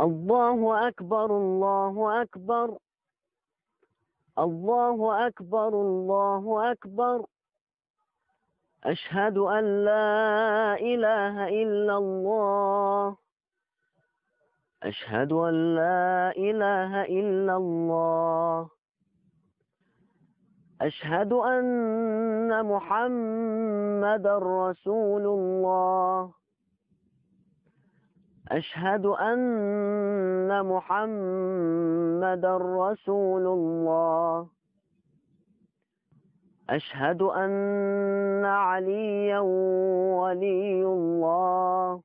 الله أكبر الله أكبر الله أكبر الله أكبر أشهد أن لا إله إلا الله أشهد أن لا إله إلا الله أشهد أن محمد رسول الله أشهد أن محمد رسول الله أشهد أن عليا ولي الله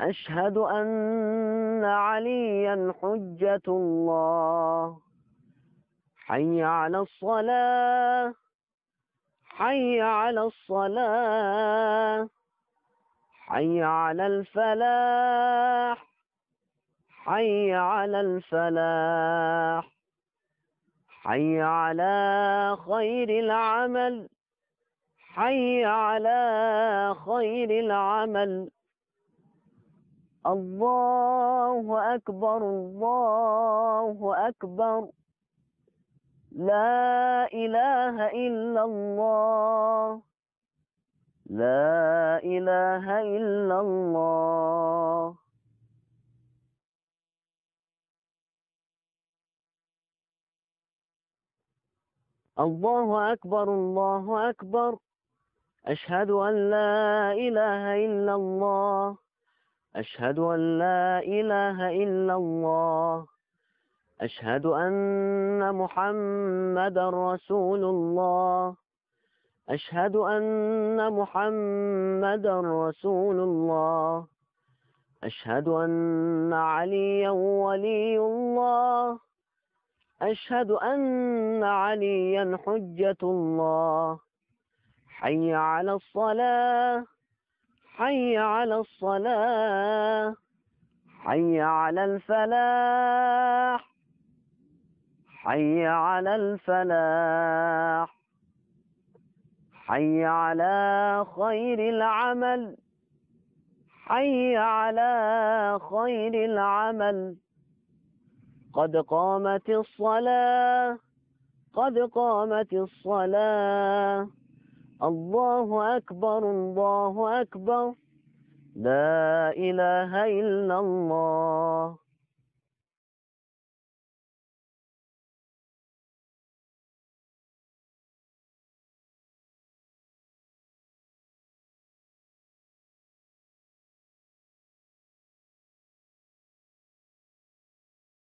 أشهد أن عليا حجة الله حي على الصلاة حي على الصلاة حي على الفلاح حي على الفلاح حي على خير العمل حي على خير العمل الله أكبر الله أكبر لا إله إلا الله لا إله إلا الله الله أكبر الله أكبر أشهد أن لا إله إلا الله أشهد أن لا إله إلا الله أشهد أن محمد رسول الله أشهد أن محمدا رسول الله أشهد أن عليا ولي الله أشهد أن عليا حجة الله حي على الصلاة حي على الصلاة حي على الفلاح حي على الفلاح حي على خير العمل حي على خير العمل قد قامت الصلاة قد قامت الصلاة الله أكبر الله أكبر لا إله إلا الله